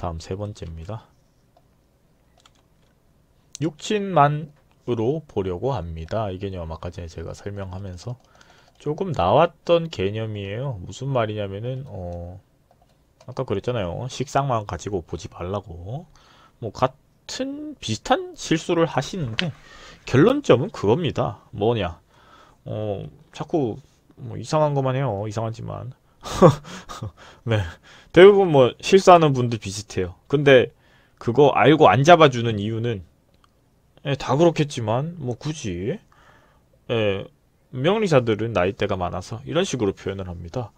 다음 세 번째입니다. 육친만으로 보려고 합니다. 이 개념 아까 전에 제가 설명하면서 조금 나왔던 개념이에요. 무슨 말이냐면은 어 아까 그랬잖아요. 식상만 가지고 보지 말라고 뭐 같은 비슷한 실수를 하시는데 결론점은 그겁니다. 뭐냐 어 자꾸 뭐 이상한 것만 해요. 이상하지만 네. 대부분 뭐 실수하는 분들 비슷해요. 근데 그거 알고 안 잡아주는 이유는 예, 다 그렇겠지만 뭐 굳이 예, 명리사들은 나이대가 많아서 이런 식으로 표현을 합니다.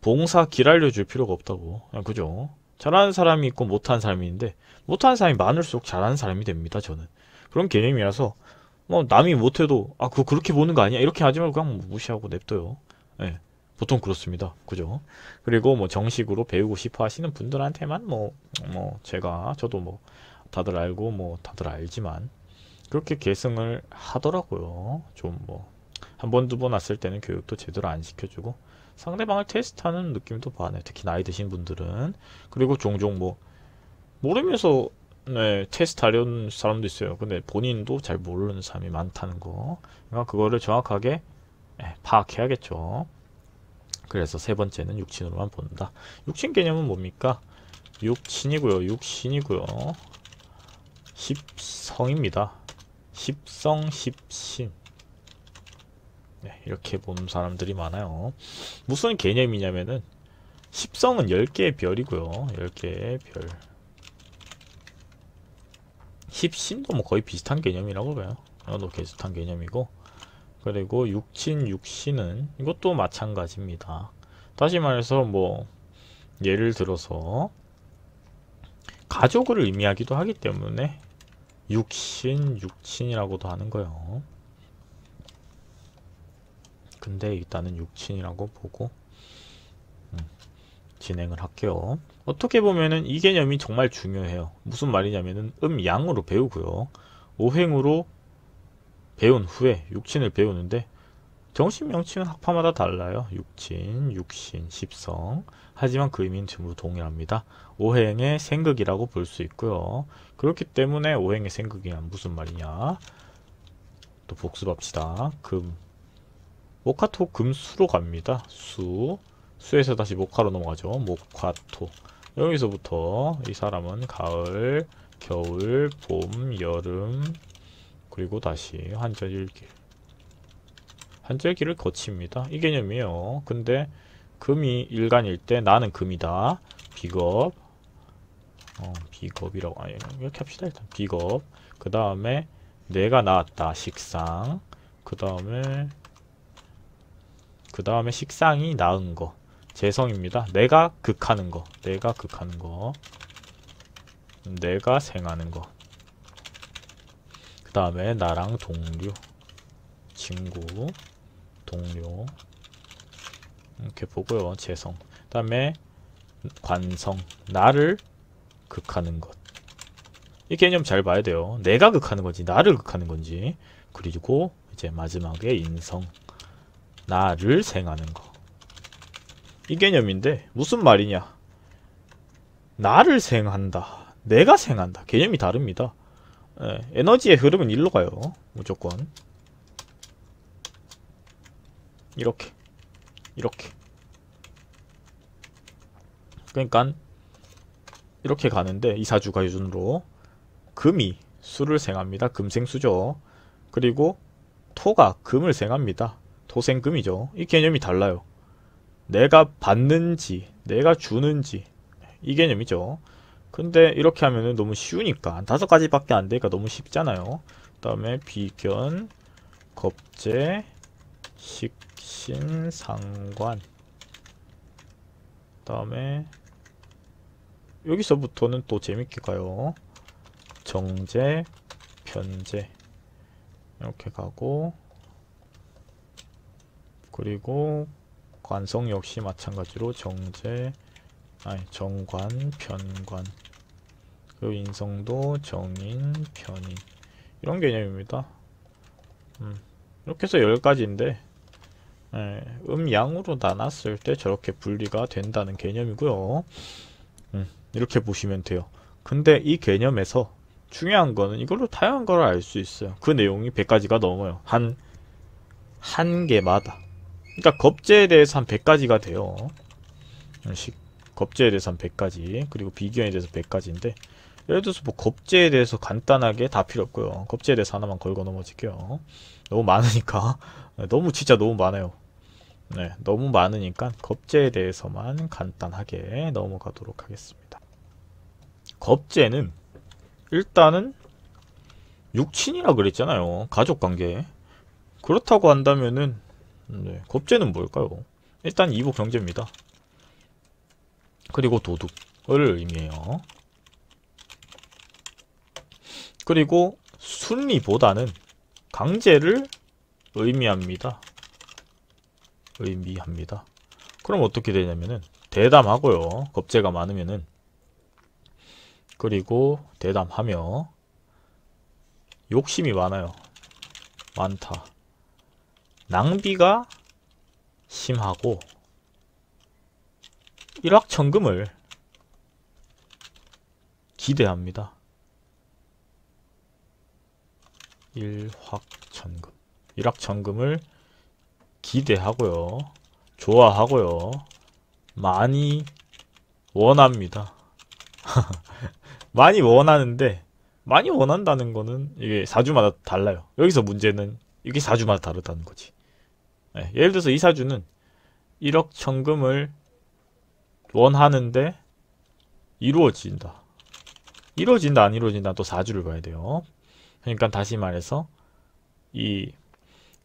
봉사 길 알려줄 필요가 없다고. 예, 그죠? 잘하는 사람이 있고 못하는 사람이 있는데 못하는 사람이 많을수록 잘하는 사람이 됩니다. 저는 그런 개념이라서 뭐 남이 못해도 아 그거 그렇게 보는 거 아니야 이렇게 하지 말고 그냥 무시하고 냅둬요. 예. 보통 그렇습니다. 그죠? 그리고 뭐 정식으로 배우고 싶어 하시는 분들한테만 뭐, 뭐, 제가, 저도 뭐, 다들 알고 뭐, 다들 알지만, 그렇게 계승을 하더라고요. 좀 뭐, 한 번, 두 번 왔을 때는 교육도 제대로 안 시켜주고, 상대방을 테스트하는 느낌도 반해. 특히 나이 드신 분들은. 그리고 종종 뭐, 모르면서, 네, 테스트 하려는 사람도 있어요. 근데 본인도 잘 모르는 사람이 많다는 거. 그러니까 그거를 정확하게 네, 파악해야겠죠. 그래서 세 번째는 육친으로만 본다. 육친 개념은 뭡니까? 육친이고요. 육신이고요. 십성입니다. 십성, 십신. 네, 이렇게 보는 사람들이 많아요. 무슨 개념이냐면은 십성은 10개의 별이고요. 10개의 별. 십신도 뭐 거의 비슷한 개념이라고 봐요. 이도 어, 비슷한 개념이고 그리고 육친 육신은 이것도 마찬가지입니다. 다시 말해서 뭐 예를 들어서 가족을 의미하기도 하기 때문에 육신 육친이라고도 하는 거예요. 근데 일단은 육친이라고 보고 음, 진행을 할게요. 어떻게 보면은 이 개념이 정말 중요해요. 무슨 말이냐면은 음양으로 배우고요. 오행으로 배운 후에 육친을 배우는데 정신 명칭은 학파마다 달라요. 육친, 육신, 십성. 하지만 그 의미는 전부 동일합니다. 오행의 생극이라고 볼 수 있고요. 그렇기 때문에 오행의 생극이란 무슨 말이냐. 또 복습합시다. 금. 모카토 금수로 갑니다. 수. 수에서 다시 모카로 넘어가죠. 모카토. 여기서부터 이 사람은 가을, 겨울, 봄, 여름, 그리고 다시 한자일길 한절기를 자 거칩니다. 이 개념이에요. 근데 금이 일간일 때 나는 금이다. 비겁 어, 비겁이라고 아니 이렇게 합시다 일단 비겁 그 다음에 내가 나왔다 식상 그 다음에 그 다음에 식상이 나은 거 재성입니다. 내가 극하는 거 내가 극하는 거 내가 생하는 거 다음에 나랑 동료 친구 동료 이렇게 보고요 재성 그 다음에 관성 나를 극하는 것이 개념 잘 봐야 돼요 내가 극하는 건지 나를 극하는 건지 그리고 이제 마지막에 인성 나를 생하는 것이 개념인데 무슨 말이냐 나를 생한다 내가 생한다 개념이 다릅니다 예, 에너지의 흐름은 일로 가요. 무조건. 이렇게. 이렇게. 그러니까 이렇게 가는데 이사주가 기준으로 금이 수를 생합니다. 금생수죠. 그리고 토가 금을 생합니다. 토생금이죠. 이 개념이 달라요. 내가 받는지 내가 주는지 이 개념이죠. 근데 이렇게 하면은 너무 쉬우니까 다섯 가지밖에 안 되니까 너무 쉽잖아요. 그 다음에 비견, 겁제, 식신, 상관 그 다음에 여기서부터는 또 재밌게 가요. 정제, 변제 이렇게 가고 그리고 관성 역시 마찬가지로 정제, 아니 정관 편관 그리고 인성도 정인 편인 이런 개념입니다 음, 이렇게 해서 10가지인데 예, 음양으로 나눴을 때 저렇게 분리가 된다는 개념이고요 음, 이렇게 보시면 돼요 근데 이 개념에서 중요한 거는 이걸로 다양한 걸 알 수 있어요 그 내용이 100가지가 넘어요 한 한 개마다 그러니까 겁제에 대해서 한 100가지가 돼요 음, 식 겁제에 대해서 한 100가지 그리고 비교에 대해서 100가지인데 예를 들어서 뭐 겁제에 대해서 간단하게 다 필요 없고요 겁제에 대해서 하나만 걸고 넘어질게요 너무 많으니까 네, 너무 진짜 너무 많아요 네, 너무 많으니까 겁제에 대해서만 간단하게 넘어가도록 하겠습니다 겁제는 일단은 육친이라 그랬잖아요 가족관계 그렇다고 한다면은 네, 겁제는 뭘까요? 일단 2부 경제입니다 그리고 도둑을 의미해요. 그리고 순리보다는 강제를 의미합니다. 의미합니다. 그럼 어떻게 되냐면은 대담하고요. 겁재가 많으면은 그리고 대담하며 욕심이 많아요. 많다. 낭비가 심하고 1억 천금을 기대합니다. 1확천금 일확천금을 기대하고요. 좋아하고요. 많이 원합니다. 많이 원하는데 많이 원한다는 거는 이게 4주마다 달라요. 여기서 문제는 이게 4주마다 다르다는 거지. 예, 예를 들어서 이 사주는 1억 천금을 원하는데 이루어진다. 이루어진다 안 이루어진다 또 4주를 봐야 돼요. 그러니까 다시 말해서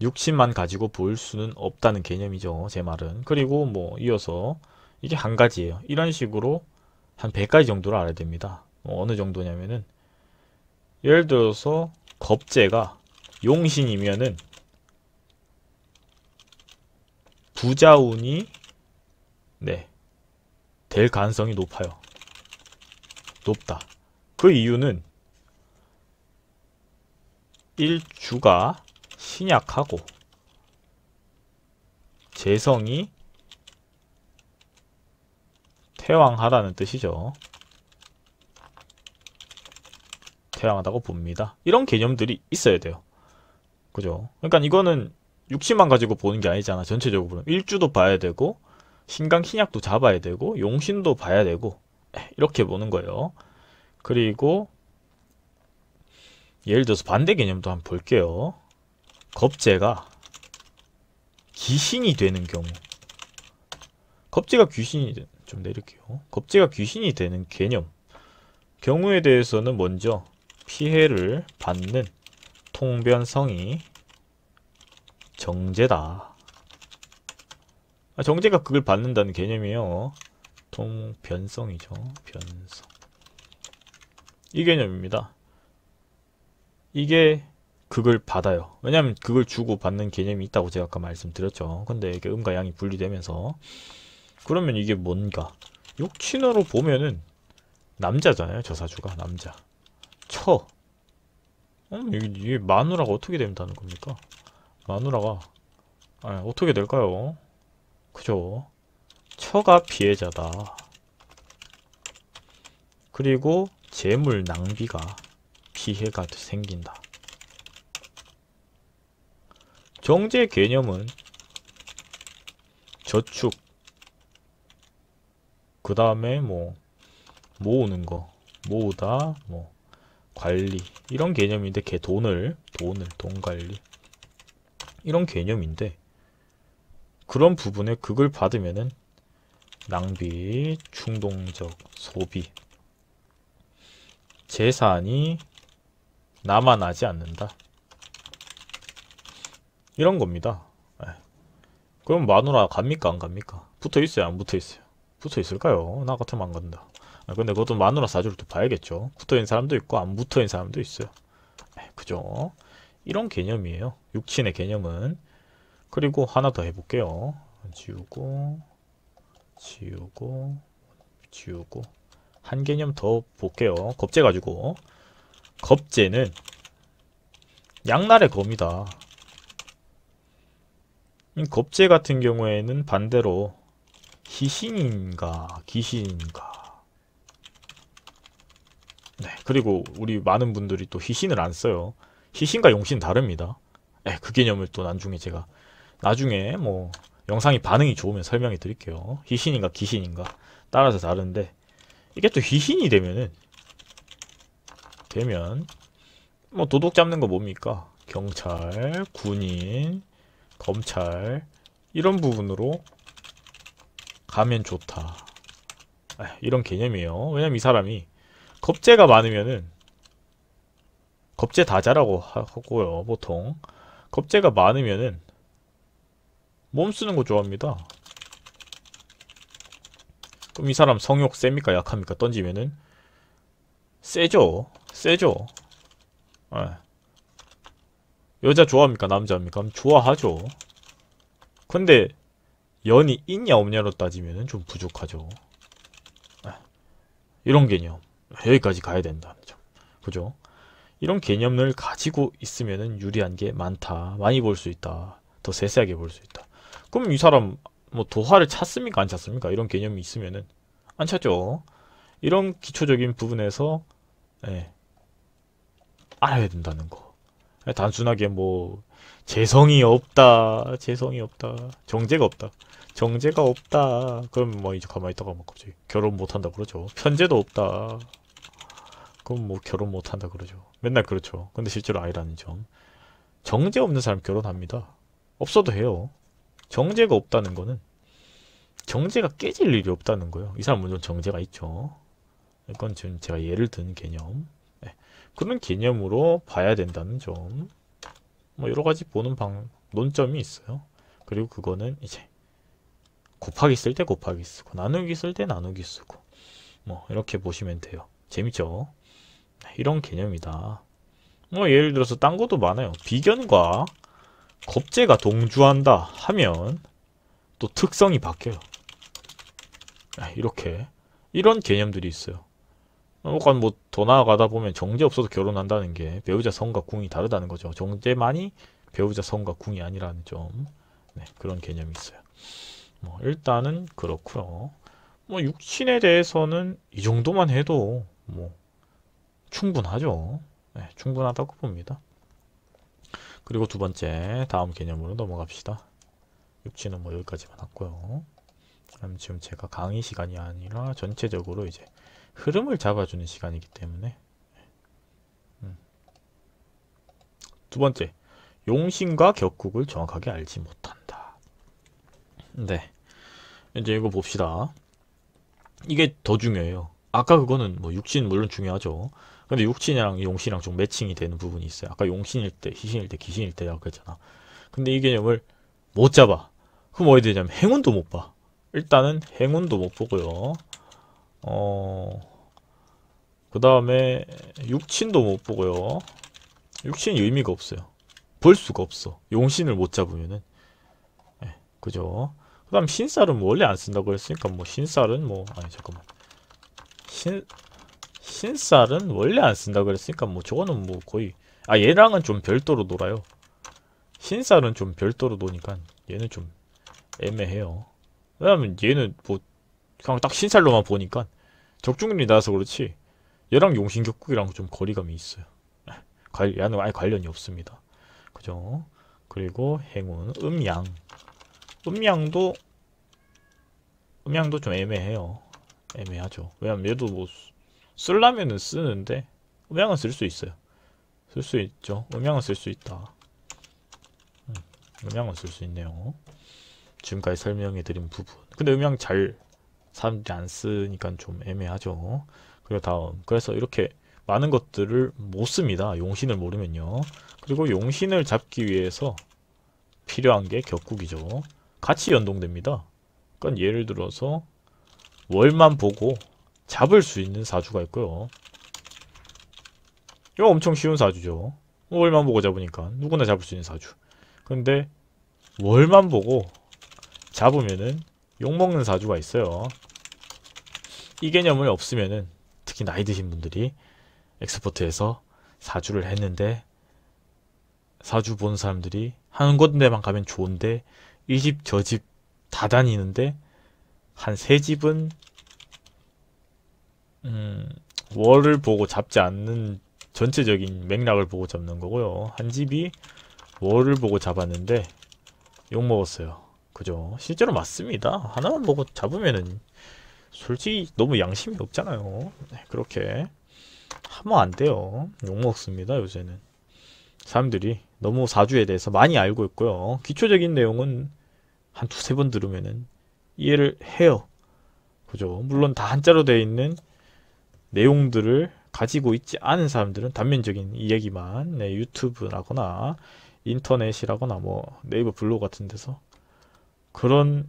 이육신만 가지고 볼 수는 없다는 개념이죠. 제 말은. 그리고 뭐 이어서 이게 한 가지예요. 이런 식으로 한 100가지 정도를 알아야 됩니다. 뭐 어느 정도냐면은 예를 들어서 겁재가 용신이면은 부자운이 네될 가능성이 높아요. 높다. 그 이유는 1주가 신약하고 재성이 태왕하다는 뜻이죠. 태왕하다고 봅니다. 이런 개념들이 있어야 돼요. 그죠? 그러니까 이거는 육신만 가지고 보는 게 아니잖아. 전체적으로. 일주도 봐야 되고 신강 신약도 잡아야 되고 용신도 봐야 되고 예, 이렇게 보는 거예요. 그리고 예를 들어서 반대 개념도 한번 볼게요. 겁재가 귀신이 되는 경우 겁재가 귀신이 좀 내릴게요. 겁재가 귀신이 되는 개념 경우에 대해서는 먼저 피해를 받는 통변성이 정제다. 아, 정제가 그걸 받는다는 개념이에요. 통 변성이죠. 변성. 이 개념입니다. 이게 그걸 받아요. 왜냐하면 그걸 주고 받는 개념이 있다고 제가 아까 말씀드렸죠. 근데 이게 음과 양이 분리되면서 그러면 이게 뭔가 육친어로 보면은 남자잖아요. 저사주가 남자. 처. 음, 이게, 이게 마누라가 어떻게 된다는 겁니까? 마누라가 아 어떻게 될까요? 그죠? 처가 피해자다. 그리고 재물 낭비가 피해가 생긴다. 정제 개념은 저축 그 다음에 뭐 모으는 거 모으다 뭐 관리 이런 개념인데 걔 돈을 돈을 돈 관리 이런 개념인데 그런 부분에 그걸 받으면은 낭비, 충동적 소비 재산이 남아나지 않는다 이런 겁니다 예. 그럼 마누라 갑니까 안 갑니까? 붙어있어요 안 붙어있어요? 붙어있을까요? 나 같으면 안 간다 아, 근데 그것도 마누라 사주를 또 봐야겠죠 붙어있는 사람도 있고 안 붙어있는 사람도 있어요 예, 그죠? 이런 개념이에요 육친의 개념은 그리고 하나 더 해볼게요. 지우고 지우고 지우고 한 개념 더 볼게요. 겁재 가지고 겁재는 양날의 검이다 음, 겁재 같은 경우에는 반대로 희신인가 기신인가 네 그리고 우리 많은 분들이 또 희신을 안 써요. 희신과 용신 다릅니다. 에, 예, 그 개념을 또 나중에 제가 나중에 뭐 영상이 반응이 좋으면 설명해 드릴게요. 희신인가 귀신인가 따라서 다른데 이게 또 희신이 되면은 되면 뭐 도둑 잡는 거 뭡니까? 경찰, 군인, 검찰 이런 부분으로 가면 좋다. 아, 이런 개념이에요. 왜냐면 이 사람이 겁재가 많으면은 겁재 다자라고 하고요. 보통 겁재가 많으면은 몸 쓰는 거 좋아합니다 그럼 이 사람 성욕 셉니까 약합니까 던지면은 세죠 세죠 네. 여자 좋아합니까 남자입니까 좋아하죠 근데 연이 있냐 없냐로 따지면은 좀 부족하죠 네. 이런 개념 여기까지 가야 된다는 점 그죠 이런 개념을 가지고 있으면은 유리한 게 많다 많이 볼 수 있다 더 세세하게 볼 수 있다 그럼 이 사람 뭐 도화를 찾습니까? 안 찾습니까? 이런 개념이 있으면은 안 찾죠. 이런 기초적인 부분에서 예, 알아야 된다는 거. 예, 단순하게 뭐 재성이 없다, 재성이 없다, 정제가 없다, 정제가 없다. 그럼 뭐 이제 가만히 있다가 막 뭐 갑자기 결혼 못한다 그러죠. 편제도 없다. 그럼 뭐 결혼 못한다 그러죠. 맨날 그렇죠. 근데 실제로 아이라는 점. 정제 없는 사람 결혼합니다. 없어도 해요. 정제가 없다는 거는 정제가 깨질 일이 없다는 거예요. 이 사람 물론 정제가 있죠. 이건 지금 제가 예를 든 개념. 네. 그런 개념으로 봐야 된다는 점. 뭐 여러 가지 보는 방 논점이 있어요. 그리고 그거는 이제 곱하기 쓸 때 곱하기 쓰고 나누기 쓸 때 나누기 쓰고 뭐 이렇게 보시면 돼요. 재밌죠? 네, 이런 개념이다. 뭐 예를 들어서 딴 것도 많아요. 비견과 겁재가 동주한다 하면 또 특성이 바뀌어요. 아, 이렇게 이런 개념들이 있어요. 그러니 뭐더 나아가다 보면 정제 없어도 결혼한다는 게 배우자 성과 궁이 다르다는 거죠. 정제만이 배우자 성과 궁이 아니라는 점 네, 그런 개념이 있어요. 뭐 일단은 그렇고요. 뭐 육신에 대해서는 이 정도만 해도 뭐 충분하죠. 네, 충분하다고 봅니다. 그리고 두 번째 다음 개념으로 넘어갑시다. 육지는 뭐 여기까지만 왔고요. 그럼 지금 제가 강의 시간이 아니라 전체적으로 이제 흐름을 잡아주는 시간이기 때문에 음. 두 번째 용신과 격국을 정확하게 알지 못한다. 네. 이제 이거 봅시다. 이게 더 중요해요. 아까 그거는 뭐 육신 물론 중요하죠. 근데 육신이랑 용신이랑 좀 매칭이 되는 부분이 있어요. 아까 용신일 때, 희신일 때, 귀신일 때라고 했잖아. 근데 이 개념을 못 잡아. 그럼 어디 야 되냐면 행운도 못 봐. 일단은 행운도 못 보고요. 어... 그 다음에 육신도못 보고요. 육신이 의미가 없어요. 볼 수가 없어. 용신을 못 잡으면은. 네, 그죠? 그 다음 신쌀은 뭐 원래 안 쓴다고 했으니까 뭐 신쌀은 뭐 아니 잠깐만 신 신쌀은 원래 안 쓴다 그랬으니까 뭐 저거는 뭐 거의 아 얘랑은 좀 별도로 놀아요. 신쌀은 좀 별도로 노니까 얘는 좀 애매해요. 왜냐면 얘는 뭐 그냥 딱 신살로만 보니까 적중률이 낮아서 그렇지 얘랑 용신격국이랑 좀 거리감이 있어요. 관, 얘는 아예 관련이 없습니다. 그죠? 그리고 행운, 음양. 음양도 음양도 좀 애매해요. 애매하죠 왜냐면 얘도 뭐 쓸라면은 쓰는데 음향은 쓸 수 있어요 쓸 수 있죠 음향은 쓸 수 있다 음, 향은쓸 수 있네요 지금까지 설명해드린 부분 근데 음향 잘 사람들이 안 쓰니까 좀 애매하죠 그리고 다음 그래서 이렇게 많은 것들을 못 씁니다 용신을 모르면요 그리고 용신을 잡기 위해서 필요한 게 격국이죠 같이 연동됩니다 그러니까 예를 들어서 월만 보고 잡을 수 있는 사주가 있고요. 이거 엄청 쉬운 사주죠. 월만 보고 잡으니까 누구나 잡을 수 있는 사주. 근데 월만 보고 잡으면은 욕먹는 사주가 있어요. 이 개념을 없으면은 특히 나이 드신 분들이 엑스포트에서 사주를 했는데 사주 본 사람들이 한 군데만 가면 좋은데 이 집 저 집 다 다니는데 한세 집은 음, 월을 보고 잡지 않는 전체적인 맥락을 보고 잡는 거고요. 한 집이 월을 보고 잡았는데 욕먹었어요. 그죠? 실제로 맞습니다. 하나만 보고 잡으면은 솔직히 너무 양심이 없잖아요. 네, 그렇게 하면 안 돼요. 욕먹습니다. 요새는. 사람들이 너무 사주에 대해서 많이 알고 있고요. 기초적인 내용은 한 두세 번 들으면은 이해를 해요. 그죠? 물론 다 한자로 되어 있는 내용들을 가지고 있지 않은 사람들은 단면적인 이야기만 네, 유튜브라거나 인터넷이라거나 뭐 네이버 블로그 같은 데서 그런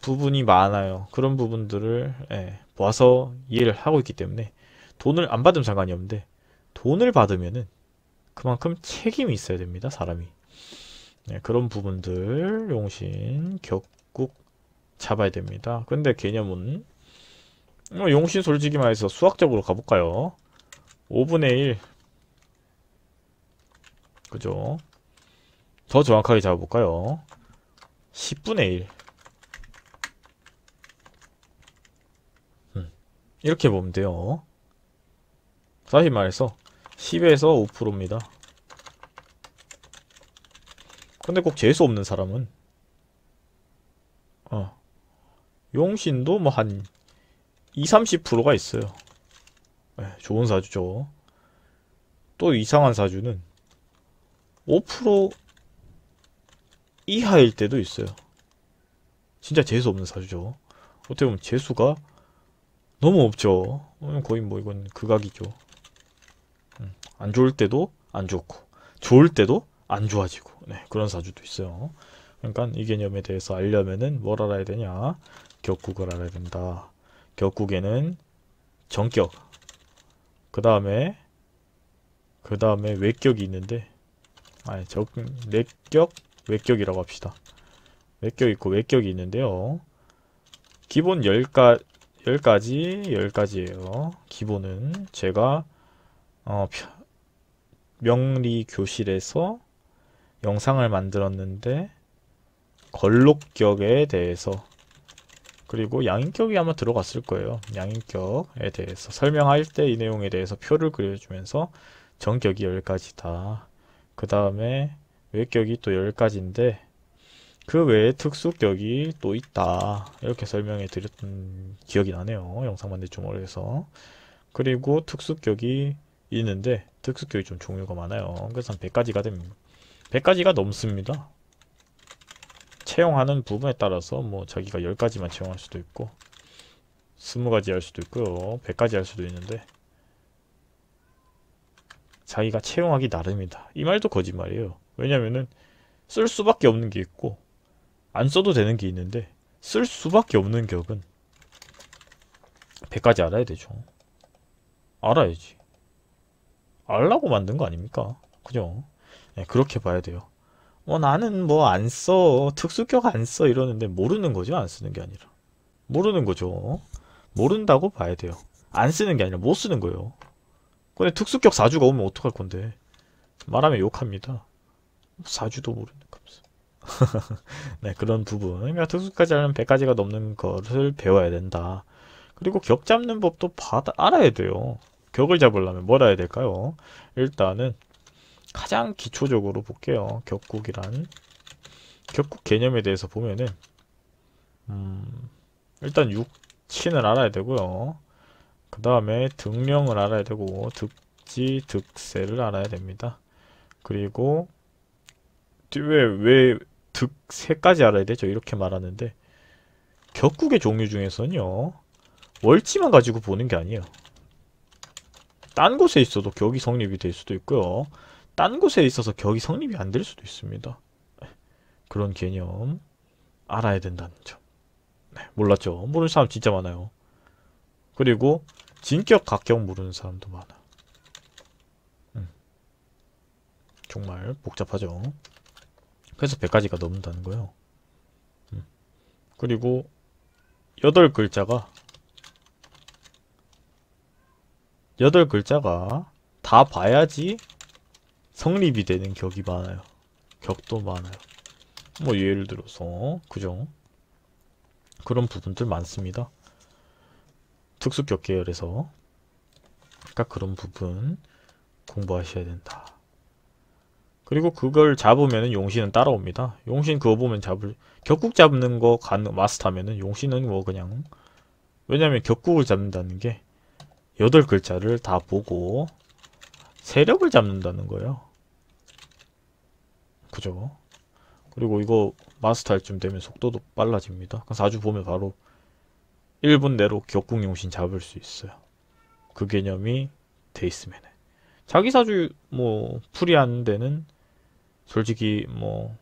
부분이 많아요. 그런 부분들을 예, 봐서 이해를 하고 있기 때문에 돈을 안 받으면 상관이 없는데 돈을 받으면은 그만큼 책임이 있어야 됩니다. 사람이. 네, 그런 부분들 용신 격국 잡아야 됩니다. 근데 개념은 어, 용신 솔직히 말해서 수학적으로 가볼까요? 5분의 1 그죠? 더 정확하게 잡아볼까요? 10분의 1 음, 이렇게 보면 돼요 다시 말해서 10에서 5%입니다 근데 꼭 재수 없는 사람은 어 용신도 뭐 한 2, 30%가 있어요. 네, 좋은 사주죠. 또 이상한 사주는 5% 이하일 때도 있어요. 진짜 재수 없는 사주죠. 어떻게 보면 재수가 너무 없죠. 음, 거의 뭐 이건 극악이죠. 음, 안 좋을 때도 안 좋고 좋을 때도 안 좋아지고 네, 그런 사주도 있어요. 그러니까 이 개념에 대해서 알려면은 뭘 알아야 되냐? 격국을 알아야 된다. 격국에는 정격, 그 다음에 그 다음에 외격이 있는데 아니 적 내격 외격이라고 합시다. 외격 있고 외격이 있는데요. 기본 10가, 10가지 10가지예요. 기본은 제가 어, 명리 교실에서 영상을 만들었는데 걸록격에 대해서 그리고 양인격이 아마 들어갔을 거예요. 양인격에 대해서 설명할 때 이 내용에 대해서 표를 그려주면서 정격이 10가지다. 그 다음에 외격이 또 10가지인데 그 외에 특수격이 또 있다. 이렇게 설명해 드렸던 기억이 나네요. 영상 만들 좀 오래돼서. 그리고 특수격이 있는데 특수격이 좀 종류가 많아요. 그래서 한 100가지가 됩니다. 100가지가 넘습니다. 채용하는 부분에 따라서 뭐 자기가 10가지만 채용할 수도 있고 20가지 할 수도 있고요 100가지 할 수도 있는데 자기가 채용하기 나름이다 이 말도 거짓말이에요 왜냐면은 쓸 수밖에 없는 게 있고 안 써도 되는 게 있는데 쓸 수밖에 없는 격은 100가지 알아야 되죠 알아야지 알라고 만든 거 아닙니까? 그죠? 네, 그렇게 봐야 돼요 어, 나는 뭐 안 써. 특수격 안 써. 이러는데 모르는 거죠. 안 쓰는 게 아니라. 모르는 거죠. 모른다고 봐야 돼요. 안 쓰는 게 아니라 못 쓰는 거예요. 근데 특수격 4주가 오면 어떡할 건데. 말하면 욕합니다. 4주도 모르는 값. 네, 그런 부분. 그러니까 특수까지 하면 100가지가 넘는 것을 배워야 된다. 그리고 격 잡는 법도 받아, 알아야 돼요. 격을 잡으려면 뭘 해야 될까요? 일단은 가장 기초적으로 볼게요. 격국이란 격국 개념에 대해서 보면은 음, 일단 육친을 알아야 되고요. 그 다음에 등령을 알아야 되고 득지, 득세를 알아야 됩니다. 그리고 왜왜 득세까지 알아야 되죠? 이렇게 말하는데 격국의 종류 중에서는요 월지만 가지고 보는 게 아니에요 딴 곳에 있어도 격이 성립이 될 수도 있고요 딴 곳에 있어서 격이 성립이 안 될 수도 있습니다. 네, 그런 개념 알아야 된다는 점. 네, 몰랐죠. 모르는 사람 진짜 많아요. 그리고 진격 각격 모르는 사람도 많아. 음. 정말 복잡하죠. 그래서 100가지가 넘는다는 거예요. 음. 그리고 8글자가 8글자가 다 봐야지 성립이 되는 격이 많아요. 격도 많아요. 뭐 예를 들어서 그죠? 그런 부분들 많습니다. 특수격 계열에서 아까 그런 부분 공부하셔야 된다. 그리고 그걸 잡으면 용신은 따라옵니다. 용신 그거 보면 잡을 격국 잡는 거 가능 마스터면은 하 용신은 뭐 그냥 왜냐면 격국을 잡는다는 게 여덟 글자를 다 보고 세력을 잡는다는 거예요. 그죠? 그리고 이거 마스터 할쯤 되면 속도도 빨라집니다. 그래서 아주 보면 바로 1분 내로 격국용신 잡을 수 있어요. 그 개념이 돼 있으면 자기 사주 뭐 풀이하는 데는 솔직히 뭐,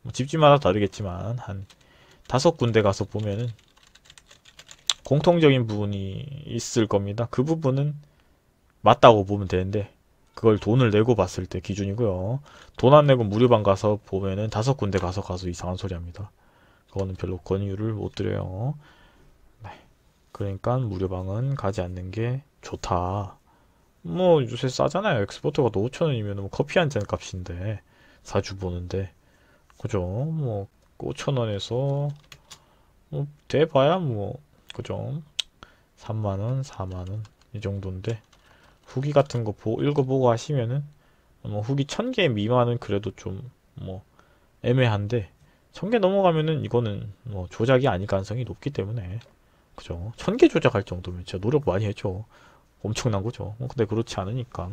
뭐 집집마다 다르겠지만 한 다섯 군데 가서 보면은 공통적인 부분이 있을 겁니다. 그 부분은 맞다고 보면 되는데 그걸 돈을 내고 봤을 때 기준이고요. 돈 안 내고 무료방 가서 보면은 다섯 군데 가서 가서 이상한 소리 합니다. 그거는 별로 권유를 못 드려요. 네. 그러니까 무료방은 가지 않는 게 좋다. 뭐 요새 싸잖아요. 엑스포트가 5천원이면 뭐 커피 한 잔 값인데 사주 보는데 그죠? 뭐 5천원에서 뭐 돼봐야 뭐 그죠? 3만원, 4만원 이 정도인데 후기 같은 거 보, 읽어보고 하시면은 뭐 후기 1000개 미만은 그래도 좀 뭐 애매한데 1000개 넘어가면은 이거는 뭐 조작이 아닐 가능성이 높기 때문에 그죠 1000개 조작할 정도면 진짜 노력 많이 했죠 엄청난 거죠 뭐 근데 그렇지 않으니까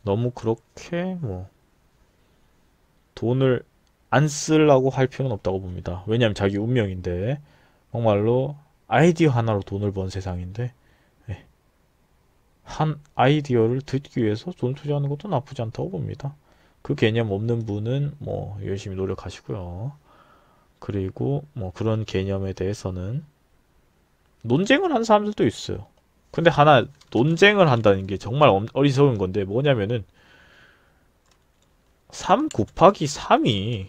너무 그렇게 뭐 돈을 안 쓰려고 할 필요는 없다고 봅니다 왜냐면 자기 운명인데 정말로 아이디어 하나로 돈을 번 세상인데 한 아이디어를 듣기 위해서 돈 투자하는 것도 나쁘지 않다고 봅니다. 그 개념 없는 분은 뭐 열심히 노력하시고요. 그리고 뭐 그런 개념에 대해서는 논쟁을 한 사람들도 있어요. 근데 하나 논쟁을 한다는 게 정말 어리석은 건데 뭐냐면은 3 곱하기 3이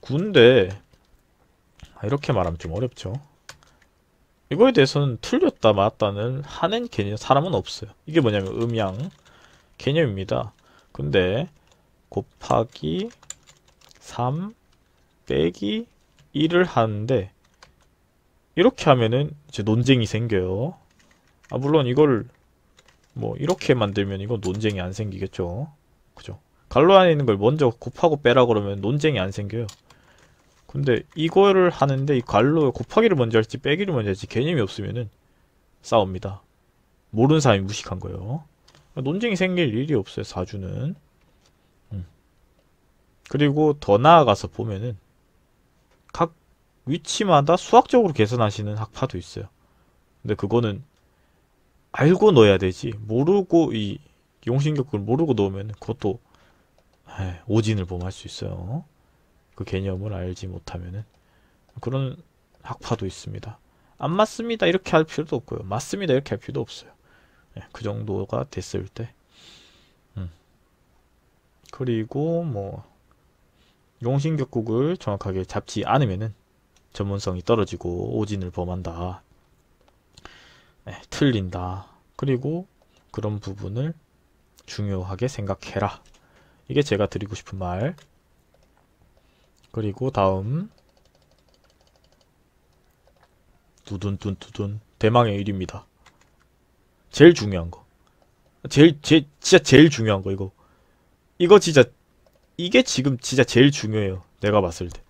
군데 아, 이렇게 말하면 좀 어렵죠. 이거에 대해서는 틀렸다 맞다는 하는 개념 사람은 없어요 이게 뭐냐면 음양 개념입니다 근데 곱하기 3 빼기 1을 하는데 이렇게 하면은 이제 논쟁이 생겨요 아 물론 이걸 뭐 이렇게 만들면 이건 논쟁이 안 생기겠죠 그죠 갈로 안에 있는 걸 먼저 곱하고 빼라 그러면 논쟁이 안 생겨요 근데 이거를 하는데 이 갈로 곱하기를 먼저 할지 빼기를 먼저 할지 개념이 없으면은 싸웁니다. 모르는 사람이 무식한 거예요. 논쟁이 생길 일이 없어요. 사주는. 음. 그리고 더 나아가서 보면은 각 위치마다 수학적으로 계산하시는 학파도 있어요. 근데 그거는 알고 넣어야 되지. 모르고 이 용신격을 모르고 넣으면 그것도 에이, 오진을 범할 수 있어요. 그 개념을 알지 못하면은 그런 학파도 있습니다. 안 맞습니다 이렇게 할 필요도 없고요. 맞습니다 이렇게 할 필요도 없어요. 네, 그 정도가 됐을 때 음. 그리고 뭐 용신격국을 정확하게 잡지 않으면은 전문성이 떨어지고 오진을 범한다. 네, 틀린다. 그리고 그런 부분을 중요하게 생각해라. 이게 제가 드리고 싶은 말. 그리고 다음 두둔둔두둔 두 대망의 1위입니다 제일 중요한 거 제일 제 진짜 제일 중요한 거 이거 이거 진짜 이게 지금 진짜 제일 중요해요 내가 봤을 때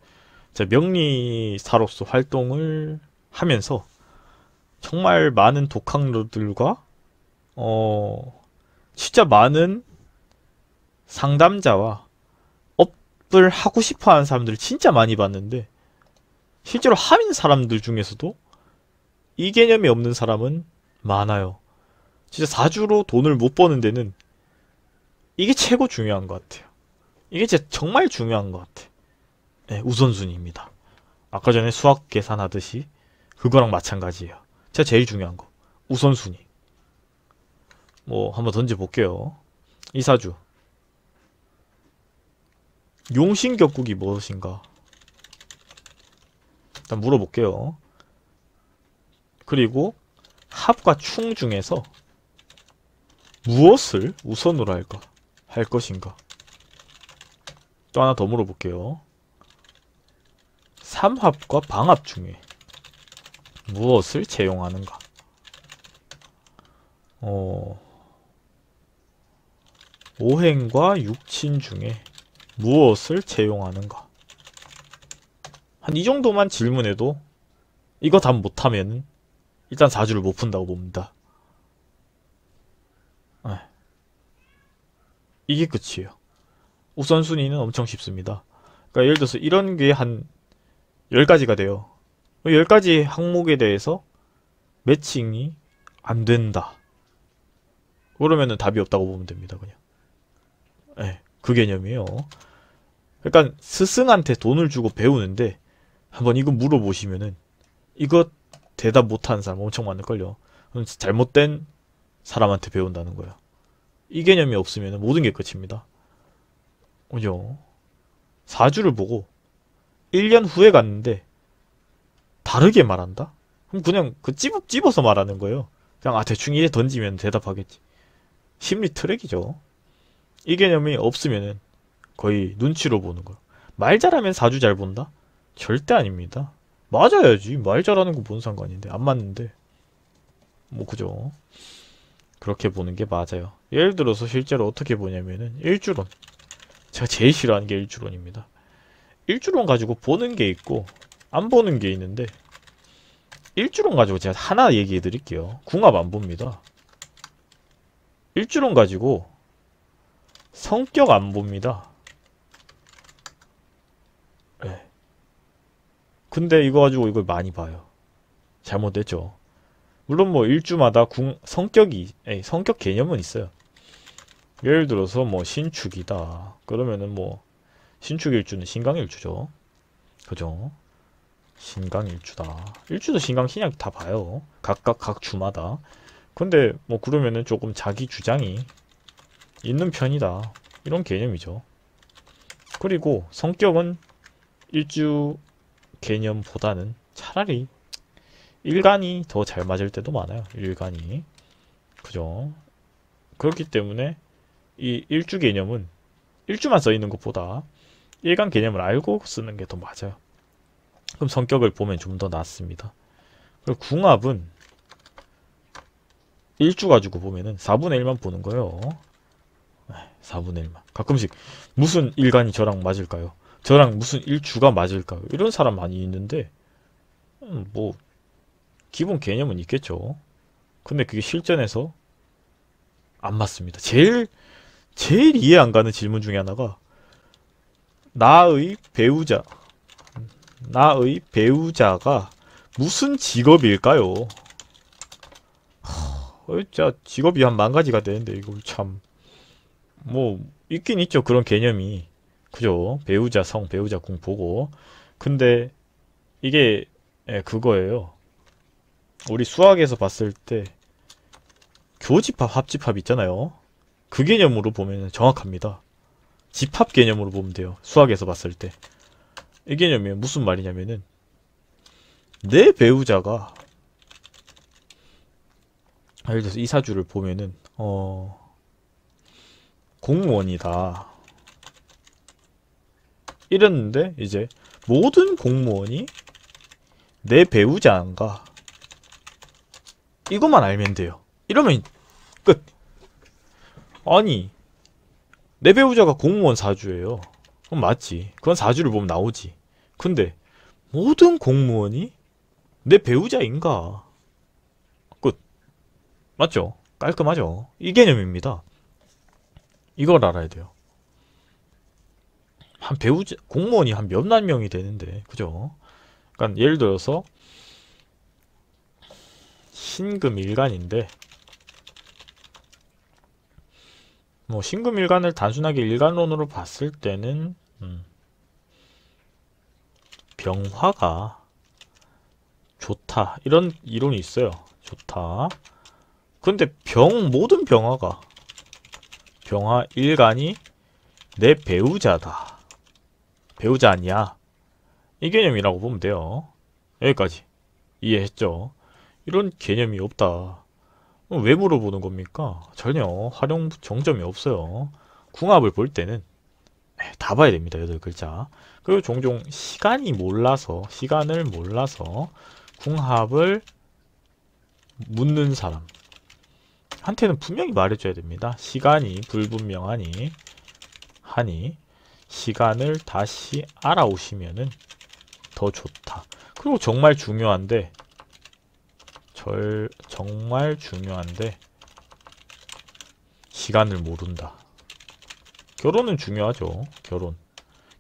자, 명리사로서 활동을 하면서 정말 많은 독학로들과어 진짜 많은 상담자와 랩을 하고 싶어 하는 사람들을 진짜 많이 봤는데 실제로 하는 사람들 중에서도 이 개념이 없는 사람은 많아요. 진짜 4주로 돈을 못 버는 데는 이게 최고 중요한 것 같아요. 이게 진짜 정말 중요한 것 같아요. 네, 우선순위입니다. 아까 전에 수학 계산하듯이 그거랑 마찬가지예요. 제가 제일 중요한 거. 우선순위. 뭐 한번 던져볼게요. 이사주 용신격국이 무엇인가 일단 물어볼게요 그리고 합과 충 중에서 무엇을 우선으로 할까 할 것인가 또 하나 더 물어볼게요 삼합과 방합 중에 무엇을 제용하는가 어... 오행과 육친 중에 무엇을 채용하는가 한 이 정도만 질문해도 이거 답 못하면 일단 4주를 못 푼다고 봅니다 네. 이게 끝이에요 우선순위는 엄청 쉽습니다 그러니까 예를 들어서 이런 게 한 10가지가 돼요 10가지 그 항목에 대해서 매칭이 안 된다 그러면은 답이 없다고 보면 됩니다 그냥 네. 그 개념이에요. 그러니까 스승한테 돈을 주고 배우는데 한번 이거 물어보시면은 이거 대답 못하는 사람 엄청 많을걸요. 잘못된 사람한테 배운다는 거야. 이 개념이 없으면 모든 게 끝입니다. 그죠? 4주를 보고 1년 후에 갔는데 다르게 말한다? 그럼 그냥 그 찝, 어 찝어서 말하는 거예요. 그냥 아 대충 이제 던지면 대답하겠지. 심리 트랙이죠. 이 개념이 없으면 거의 눈치로 보는 거야. 말 잘하면 사주 잘 본다? 절대 아닙니다. 맞아야지. 말 잘하는 거 뭔 상관인데. 안 맞는데. 뭐 그죠. 그렇게 보는 게 맞아요. 예를 들어서 실제로 어떻게 보냐면은 일주론. 제가 제일 싫어하는 게 일주론입니다. 일주론 가지고 보는 게 있고 안 보는 게 있는데 일주론 가지고 제가 하나 얘기해 드릴게요. 궁합 안 봅니다. 일주론 가지고 성격 안 봅니다. 네. 근데 이거 가지고 이걸 많이 봐요. 잘못됐죠. 물론 뭐 일주마다 궁, 성격이, 에이, 예, 성격 개념은 있어요. 예를 들어서 뭐 신축이다. 그러면은 뭐 신축일주는 신강일주죠. 그죠? 신강일주다. 일주도 신강 신약 다 봐요. 각각 각 주마다. 근데 뭐 그러면은 조금 자기 주장이 있는 편이다. 이런 개념이죠. 그리고 성격은 일주 개념보다는 차라리 일간이 더 잘 맞을 때도 많아요. 일간이. 그죠? 그렇기 때문에 이 일주 개념은 일주만 써있는 것보다 일간 개념을 알고 쓰는 게 더 맞아요. 그럼 성격을 보면 좀 더 낫습니다. 그리고 궁합은 일주 가지고 보면은 4분의 1만 보는 거예요. 4분의 1만 가끔씩 무슨 일간이 저랑 맞을까요? 저랑 무슨 일주가 맞을까요? 이런 사람 많이 있는데 음, 뭐 기본 개념은 있겠죠 근데 그게 실전에서 안 맞습니다 제일 제일 이해 안 가는 질문 중에 하나가 나의 배우자 나의 배우자가 무슨 직업일까요? 허, 진짜 직업이 한 만가지가 되는데 이걸 참뭐 있긴 있죠 그런 개념이 그죠 배우자 성 배우자 궁 보고 근데 이게 예, 그거예요 우리 수학에서 봤을 때 교집합 합집합 있잖아요 그 개념으로 보면 정확합니다 집합 개념으로 보면 돼요 수학에서 봤을 때 이 개념이 무슨 말이냐면은 내 배우자가 예를 들어서 이사주를 보면은 어 공무원이다 이랬는데 이제 모든 공무원이 내 배우자인가 이것만 알면 돼요 이러면 끝 아니 내 배우자가 공무원 사주예요 그럼 맞지 그건 사주를 보면 나오지 근데 모든 공무원이 내 배우자인가 끝 맞죠? 깔끔하죠? 이 개념입니다 이걸 알아야 돼요. 한 배우자 공무원이 한 몇만 명이 되는데 그죠? 그러니까 예를 들어서 신금 일간인데 뭐 신금 일간을 단순하게 일간론으로 봤을 때는 음 병화가 좋다 이런 이론이 있어요 좋다 근데 병 모든 병화가 경화 일간이 내 배우자다. 배우자 아니야. 이 개념이라고 보면 돼요. 여기까지. 이해했죠? 이런 개념이 없다. 왜 물어보는 겁니까? 전혀 활용 정점이 없어요. 궁합을 볼 때는 네, 다 봐야 됩니다. 여덟 글자. 그리고 종종 시간이 몰라서 시간을 몰라서 궁합을 묻는 사람 한테는 분명히 말해줘야 됩니다. 시간이 불분명하니 하니 시간을 다시 알아오시면더 좋다. 그리고 정말 중요한데 절 정말 중요한데 시간을 모른다. 결혼은 중요하죠. 결혼.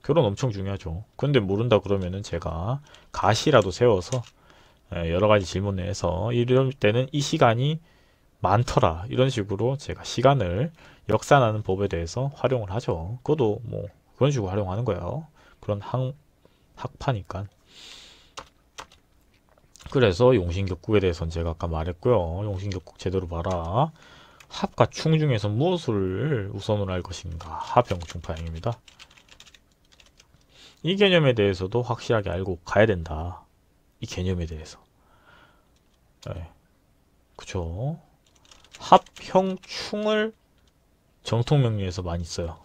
결혼 엄청 중요하죠. 근데 모른다 그러면은 제가 가시라도 세워서 예, 여러가지 질문을 해서 이럴 때는 이 시간이 많더라 이런 식으로 제가 시간을 역산하는 법에 대해서 활용을 하죠 그것도 뭐 그런 식으로 활용하는 거예요 그런 학, 학파니까 그래서 용신격국에 대해서는 제가 아까 말했고요 용신격국 제대로 봐라 합과 충 중에서 무엇을 우선으로 할 것인가 하병충파형입니다 이 개념에 대해서도 확실하게 알고 가야 된다 이 개념에 대해서 네. 그쵸 합형충을 정통 명령에서 많이 써요.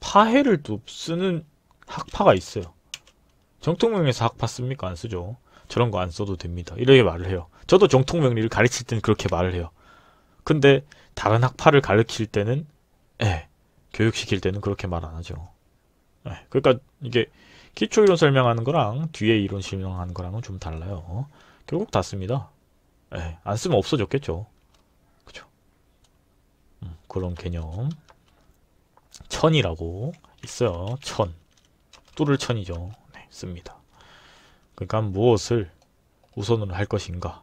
파해를 또 쓰는 학파가 있어요. 정통명에서 학파 씁니까? 안 쓰죠. 저런 거 안 써도 됩니다. 이렇게 말을 해요. 저도 정통명리를 가르칠 때는 그렇게 말을 해요. 근데 다른 학파를 가르칠 때는 에 예, 교육시킬 때는 그렇게 말 안 하죠. 예, 그러니까 이게 기초이론 설명하는 거랑 뒤에 이론 설명하는 거랑은 좀 달라요. 결국 다습니다 예, 안 쓰면 없어졌겠죠. 그쵸. 음, 그런 개념. 천이라고 있어요. 천. 뚫을 천이죠. 네, 씁니다. 그러니까 무엇을 우선으로 할 것인가.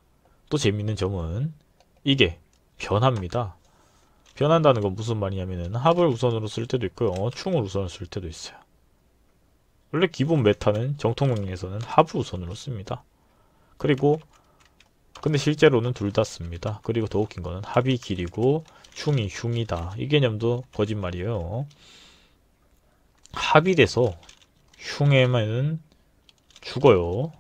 또 재밌는 점은 이게 변합니다. 변한다는 건 무슨 말이냐면은 합을 우선으로 쓸 때도 있고요. 충을 우선으로 쓸 때도 있어요. 원래 기본 메타는 정통 명령에서는 합을 우선으로 씁니다. 그리고 근데 실제로는 둘 다 씁니다. 그리고 더 웃긴 거는 합이 길이고 흉이 흉이다. 이 개념도 거짓말이에요. 합이 돼서 흉에만 죽어요.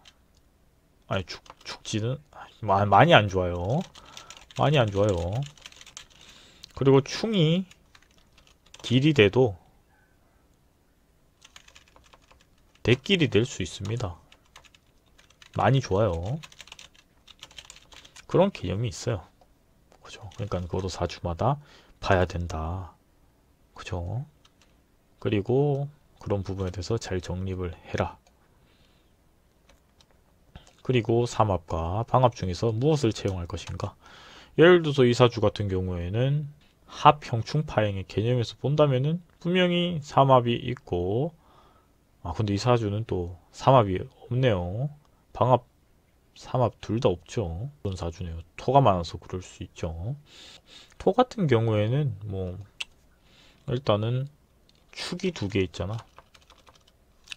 아니 죽, 죽지는 많이 안 좋아요. 많이 안 좋아요. 그리고 충이 길이 돼도 대길이 될 수 있습니다. 많이 좋아요. 그런 개념이 있어요. 그죠? 그러니까 그것도 4주마다 봐야 된다. 그죠? 그리고 그런 부분에 대해서 잘 정립을 해라. 그리고 삼합과 방합 중에서 무엇을 채용할 것인가? 예를 들어서 이사주 같은 경우에는 합형충파행의 개념에서 본다면은 분명히 삼합이 있고 아 근데 이사주는 또 삼합이 없네요. 방압, 삼압 둘 다 없죠. 그런 사주네요. 토가 많아서 그럴 수 있죠. 토 같은 경우에는 뭐 일단은 축이 두 개 있잖아.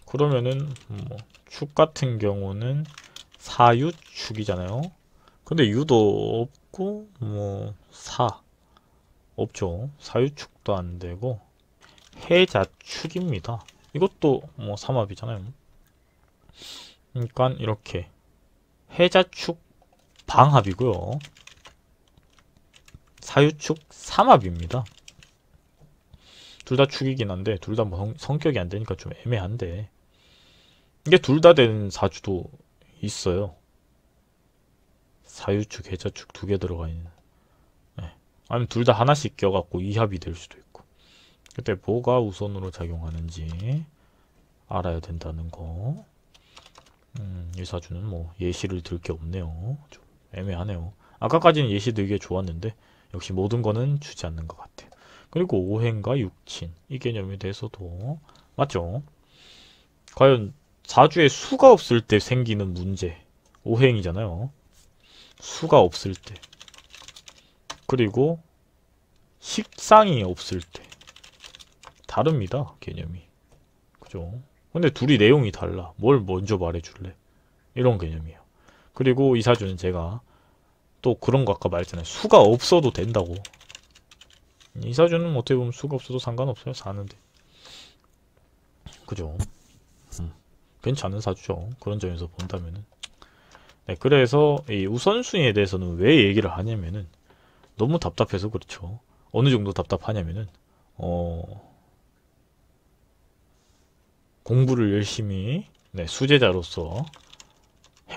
그러면은 뭐 축 같은 경우는 사유축이잖아요. 근데 유도 없고 뭐 사 없죠. 사유축도 안 되고 해자축입니다. 이것도 뭐 삼합이잖아요. 그러니까 이렇게 해자축 방합이고요. 사유축 삼합입니다. 둘 다 축이긴 한데 둘다뭐 성격이 안 되니까 좀 애매한데 이게 둘 다 된 사주도 있어요. 사유축, 해자축 두 개 들어가 있는 네. 아니면 둘 다 하나씩 껴갖고 이합이 될 수도 있고 그때 뭐가 우선으로 작용하는지 알아야 된다는 거 음, 사주는 뭐 예시를 들 게 없네요. 좀 애매하네요. 아까까지는 예시 되게 좋았는데 역시 모든 거는 주지 않는 것 같아요. 그리고 오행과 육친 이 개념에 대해서도 맞죠? 과연 자주에 수가 없을 때 생기는 문제 오행이잖아요. 수가 없을 때 그리고 식상이 없을 때 다릅니다 개념이 그죠? 근데 둘이 내용이 달라. 뭘 먼저 말해줄래? 이런 개념이에요. 그리고 이 사주는 제가 또 그런 거 아까 말했잖아요. 수가 없어도 된다고. 이 사주는 어떻게 보면 수가 없어도 상관없어요. 사는데. 그죠? 음. 괜찮은 사주죠. 그런 점에서 본다면은. 네, 그래서 이 우선순위에 대해서는 왜 얘기를 하냐면은 너무 답답해서 그렇죠. 어느 정도 답답하냐면은 어 공부를 열심히 네, 수제자로서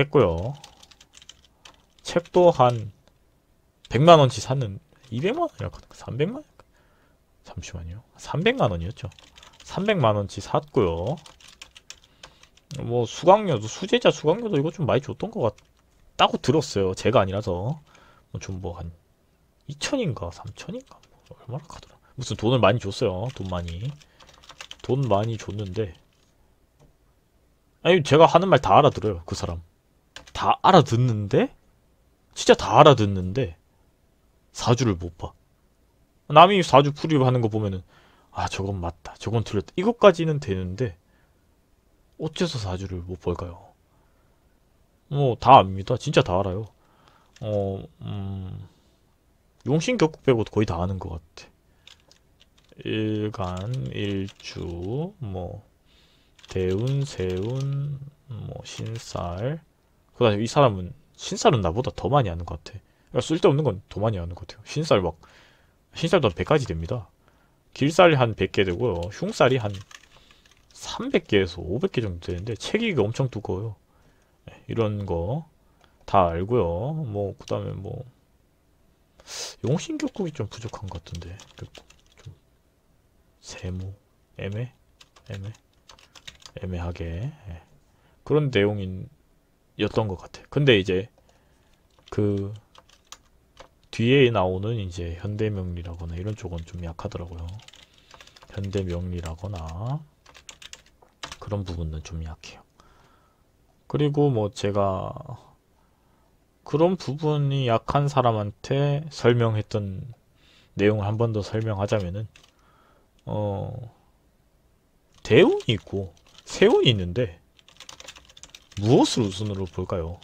했고요. 책도 한 100만원치 샀는 200만원이었거든 300만원? 그 잠시만요 300만원이었죠 300만원치 샀고요 뭐 수강료도 수제자 수강료도 이거 좀 많이 줬던 것 같다고 들었어요 제가 아니라서 뭐 좀뭐한 2천인가 3천인가 뭐 얼마나 가더라 무슨 돈을 많이 줬어요 돈 많이 돈 많이 줬는데 아니 제가 하는 말 다 알아들어요 그 사람 다 알아듣는데 진짜 다 알아듣는데 사주를 못 봐 남이 사주 풀이하는 거 보면은 아 저건 맞다 저건 틀렸다 이것까지는 되는데 어째서 사주를 못 볼까요 뭐 다 압니다 진짜 다 알아요 어... 음... 용신 격국 빼고 거의 다 아는 것 같아 일간, 일주, 뭐 대운, 세운, 뭐 신쌀 그다음에 이 사람은 신쌀은 나보다 더 많이 아는 것 같아 그러니까 쓸데없는 건 더 많이 아는 것 같아요 신쌀 막 신쌀도 한 100가지 됩니다 길살이한 100개 되고요 흉살이한 300개에서 500개 정도 되는데 책이가 엄청 두꺼워요 네, 이런 거 다 알고요 뭐그 다음에 뭐 용신격국이 좀 부족한 것 같은데 그 좀세모 애매 애매 애매하게 예. 그런 내용이었던 것 같아. 근데 이제 그 뒤에 나오는 이제 현대명리라거나 이런 쪽은 좀 약하더라고요. 현대명리라거나 그런 부분은 좀 약해요. 그리고 뭐 제가 그런 부분이 약한 사람한테 설명했던 내용을 한 번 더 설명하자면은 어 대운이 있고 세운이 있는데 무엇을 우선으로 볼까요?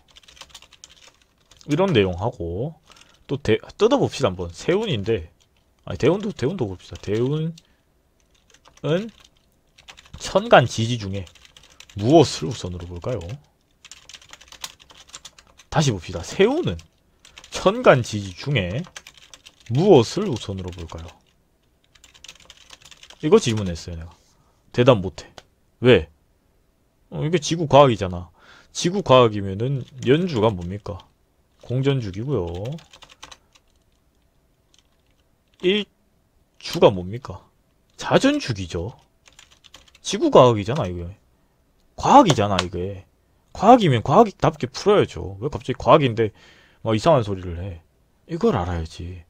이런 내용하고 또 대, 뜯어봅시다 한번 세운인데 아니 대운도 대운도 봅시다 대운은 천간 지지 중에 무엇을 우선으로 볼까요? 다시 봅시다 세운은 천간 지지 중에 무엇을 우선으로 볼까요? 이거 질문했어요 내가 대답 못해 왜? 어, 이게 지구과학이잖아. 지구과학이면은 연주가 뭡니까? 공전주기고요. 일주가 뭡니까? 자전주기죠. 지구과학이잖아, 이게. 과학이잖아, 이게. 과학이면 과학답게 풀어야죠. 왜 갑자기 과학인데 막 이상한 소리를 해. 이걸 알아야지.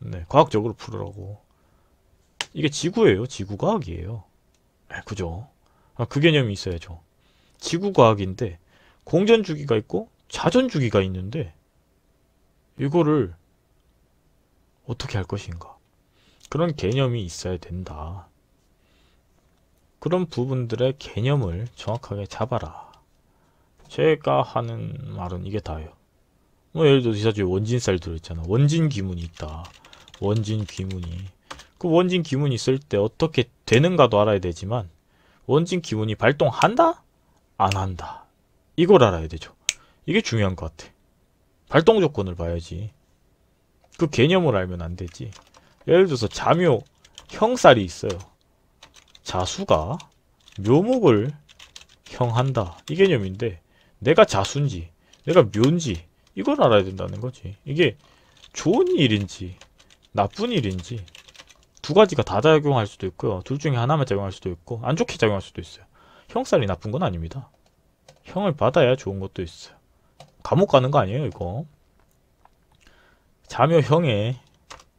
네, 과학적으로 풀으라고. 이게 지구예요. 지구과학이에요. 네, 그죠? 아, 그 개념이 있어야죠. 지구과학인데 공전주기가 있고 자전주기가 있는데 이거를 어떻게 할 것인가 그런 개념이 있어야 된다 그런 부분들의 개념을 정확하게 잡아라 제가 하는 말은 이게 다예요 뭐 예를 들어 이사주에 원진살 들어있잖아 원진 기문이 있다 원진 기문이 그 원진 기문이 있을 때 어떻게 되는가도 알아야 되지만 원진 기문이 발동한다? 안 한다. 이걸 알아야 되죠. 이게 중요한 것 같아. 발동 조건을 봐야지. 그 개념을 알면 안 되지. 예를 들어서 자묘 형살이 있어요. 자수가 묘목을 형한다. 이 개념인데 내가 자수인지 내가 묘인지 이걸 알아야 된다는 거지. 이게 좋은 일인지 나쁜 일인지 두 가지가 다 작용할 수도 있고요. 둘 중에 하나만 작용할 수도 있고 안 좋게 작용할 수도 있어요. 형살이 나쁜 건 아닙니다. 형을 받아야 좋은 것도 있어요. 감옥 가는 거 아니에요, 이거. 자묘 형에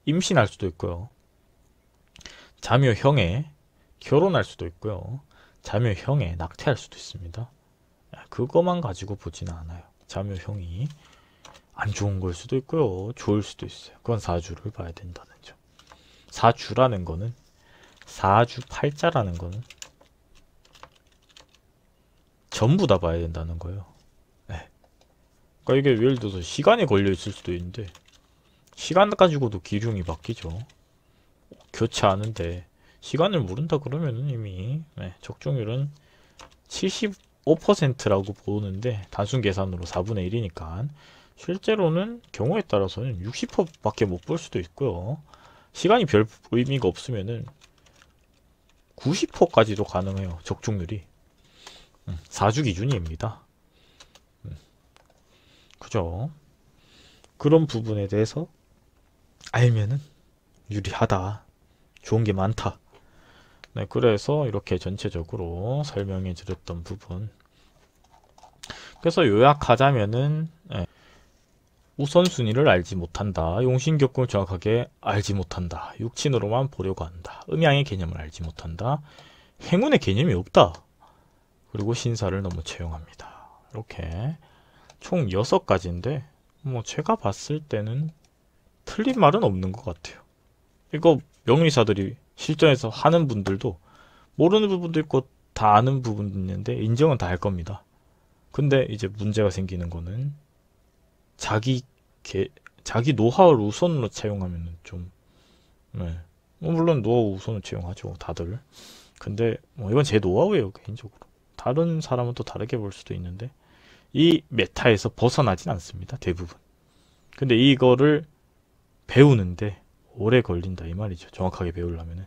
임신할 수도 있고요. 자묘 형에 결혼할 수도 있고요. 자묘 형에 낙태할 수도 있습니다. 그것만 가지고 보지는 않아요. 자묘 형이 안 좋은 걸 수도 있고요. 좋을 수도 있어요. 그건 사주를 봐야 된다는 점. 사주라는 거는 사주 팔자라는 거는 전부 다 봐야 된다는 거예요. 네. 그러니까 이게 예를 들어서 시간이 걸려 있을 수도 있는데 시간 가지고도 기륭이 바뀌죠. 교차하는데 시간을 모른다 그러면은 이미 네, 적중률은 75%라고 보는데 단순 계산으로 4분의 1이니까 실제로는 경우에 따라서는 60%밖에 못 볼 수도 있고요. 시간이 별 의미가 없으면은 90%까지도 가능해요. 적중률이. 4주 기준입니다. 음. 그죠? 그런 부분에 대해서 알면은 유리하다. 좋은 게 많다. 네, 그래서 이렇게 전체적으로 설명해 드렸던 부분. 그래서 요약하자면은 예, 우선순위를 알지 못한다. 용신격군을 정확하게 알지 못한다. 육친으로만 보려고 한다. 음양의 개념을 알지 못한다. 행운의 개념이 없다. 그리고 신사를 너무 채용합니다. 이렇게 총 6가지인데 뭐 제가 봤을 때는 틀린 말은 없는 것 같아요. 이거 명리사들이 실전에서 하는 분들도 모르는 부분도 있고 다 아는 부분도 있는데 인정은 다 할 겁니다. 근데 이제 문제가 생기는 거는 자기 개, 자기 노하우를 우선으로 채용하면 좀 네. 뭐 물론 노하우 우선으로 채용하죠 다들 근데 뭐 이건 제 노하우예요 개인적으로 다른 사람은 또 다르게 볼 수도 있는데 이 메타에서 벗어나진 않습니다. 대부분. 근데 이거를 배우는데 오래 걸린다 이 말이죠. 정확하게 배우려면은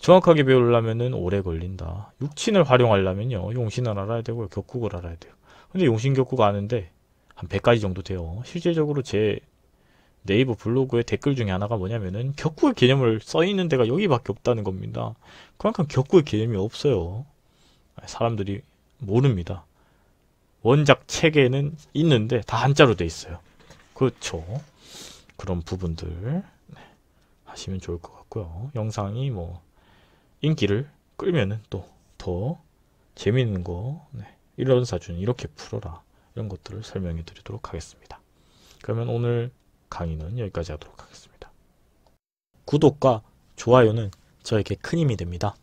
정확하게 배우려면은 오래 걸린다. 육친을 활용하려면요. 용신을 알아야 되고 격국을 알아야 돼요. 근데 용신 격국 아는데 한 100가지 정도 돼요. 실제적으로 제 네이버 블로그에 댓글 중에 하나가 뭐냐면은 격국의 개념을 써 있는 데가 여기밖에 없다는 겁니다. 그만큼 격국의 개념이 없어요. 사람들이 모릅니다. 원작 책에는 있는데 다 한자로 돼 있어요. 그렇죠. 그런 부분들 네, 하시면 좋을 것 같고요. 영상이 뭐 인기를 끌면은 또 더재밌는거 네. 이런 사주는 이렇게 풀어라 이런 것들을 설명해 드리도록 하겠습니다. 그러면 오늘 강의는 여기까지 하도록 하겠습니다. 구독과 좋아요는 저에게 큰 힘이 됩니다.